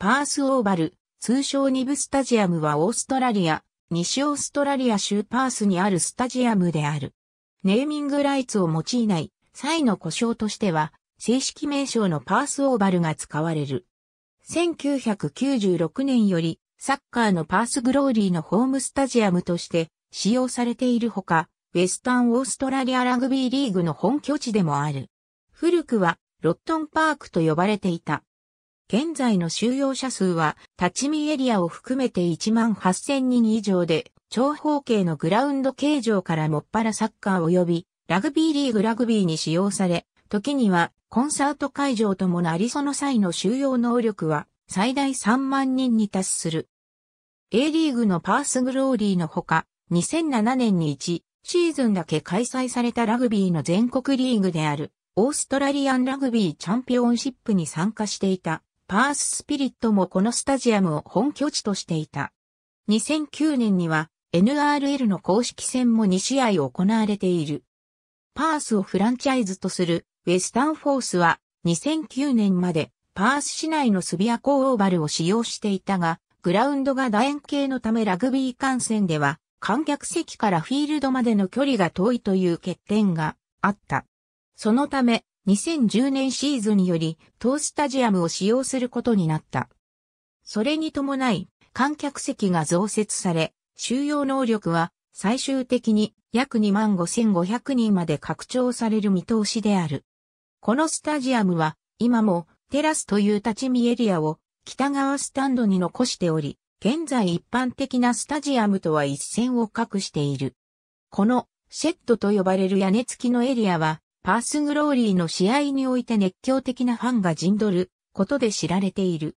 パースオーバル、通称ニブスタジアムはオーストラリア、西オーストラリア州パースにあるスタジアムである。ネーミングライツを用いない際の故障としては、正式名称のパースオーバルが使われる。1996年より、サッカーのパースグローリーのホームスタジアムとして使用されているほか、ウェスタンオーストラリアラグビーリーグの本拠地でもある。古くは、ロットンパークと呼ばれていた。現在の収容者数は、立ち見エリアを含めて1万8000人以上で、長方形のグラウンド形状からもっぱらサッカー及び、ラグビーリーグラグビーに使用され、時にはコンサート会場ともなりその際の収容能力は最大3万人に達する。A リーグのパースグローリーのほか、2007年に1シーズンだけ開催されたラグビーの全国リーグであるオーストラリアンラグビーチャンピオンシップに参加していたパーススピリットもこのスタジアムを本拠地としていた。2009年には NRL の公式戦も2試合行われている。パースをフランチャイズとするウェスタンフォースは2009年までパース市内のスビアコーオーバルを使用していたが、グラウンドが楕円形のためラグビー観戦では観客席からフィールドまでの距離が遠いという欠点があった。そのため、2010年シーズンにより、当スタジアムを使用することになった。それに伴い、観客席が増設され、収容能力は最終的に約25,500人まで拡張される見通しである。このスタジアムは今もテラスという立ち見エリアを北側スタンドに残しており、現在一般的なスタジアムとは一線を画している。このシェットと呼ばれる屋根付きのエリアはパースグローリーの試合において熱狂的なファンが陣取ることで知られている。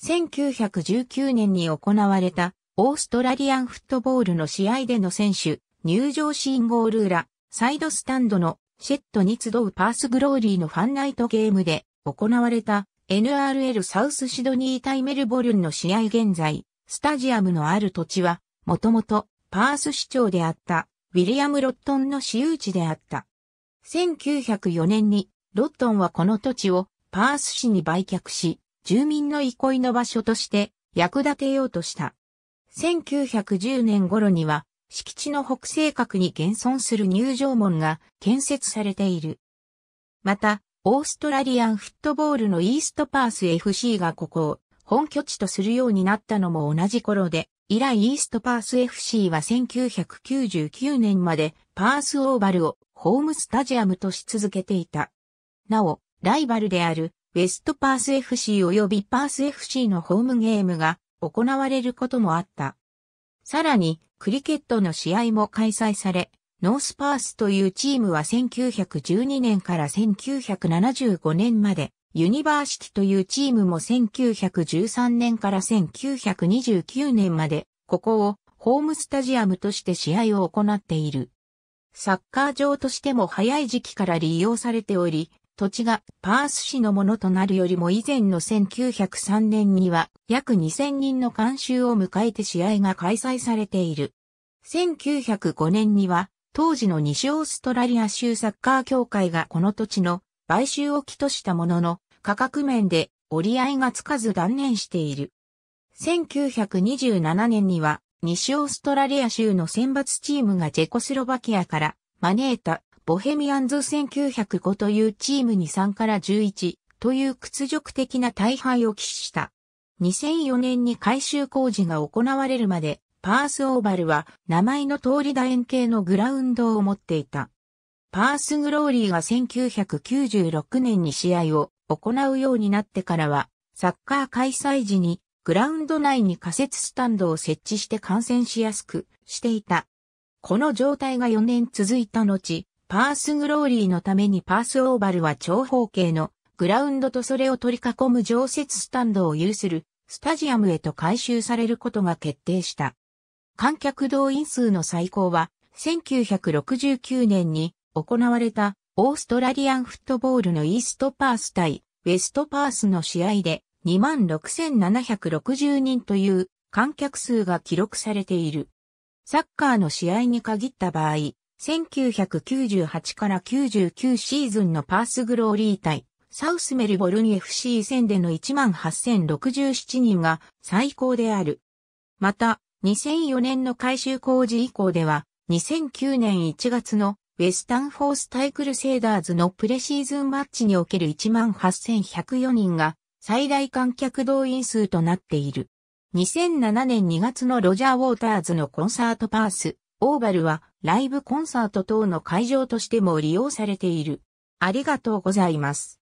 1919年に行われたオーストラリアンフットボールの試合での選手、入場信号ルーラ、サイドスタンドのシェットに集うパースグローリーのファンナイトゲームで行われた NRL サウスシドニー対メルボルンの試合現在、スタジアムのある土地は、もともとパース市長であったウィリアム・ロットンの私有地であった。1904年にロットンはこの土地をパース市に売却し、住民の憩いの場所として役立てようとした。1910年頃には敷地の北西角に現存する入場門が建設されている。また、オーストラリアンフットボールのイーストパース FC がここを本拠地とするようになったのも同じ頃で、以来イーストパース FC は1999年までパースオーバルをホームスタジアムとし続けていた。なお、ライバルであるウェストパース FC 及びパース FC のホームゲームが行われることもあった。さらに、クリケットの試合も開催され、ノースパースというチームは1912年から1975年までユニバーシティというチームも1913年から1929年まで、ここをホームスタジアムとして試合を行っている。サッカー場としても早い時期から利用されており、土地がパース市のものとなるよりも以前の1903年には約2000人の監修を迎えて試合が開催されている。1905年には当時の西オーストラリア州サッカー協会がこの土地の買収を起としたものの価格面で折り合いがつかず断念している。1927年には西オーストラリア州の選抜チームがチェコスロバキアから招いたボヘミアンズ1905というチームに3から11という屈辱的な大敗を喫した。2004年に改修工事が行われるまでパースオーバルは名前の通り楕円形のグラウンドを持っていた。パースグローリーが1996年に試合を行うようになってからは、サッカー開催時にグラウンド内に仮設スタンドを設置して観戦しやすくしていた。この状態が4年続いた後、パースグローリーのためにパースオーバルは長方形のグラウンドとそれを取り囲む常設スタンドを有するスタジアムへと改修されることが決定した。観客動員数の最高は1969年に行われたオーストラリアンフットボールのイーストパース対ウェストパースの試合で26,760人という観客数が記録されている。サッカーの試合に限った場合、1998から99シーズンのパースグローリー対サウスメルボルン FC 戦での18,067人が最高である。また、2004年の改修工事以降では、2009年1月のウェスタンフォースイクルセーダーズのプレシーズンマッチにおける18,104人が最大観客動員数となっている。2007年2月のロジャー・ウォーターズのコンサートパース、オーバルはライブコンサート等の会場としても利用されている。ありがとうございます。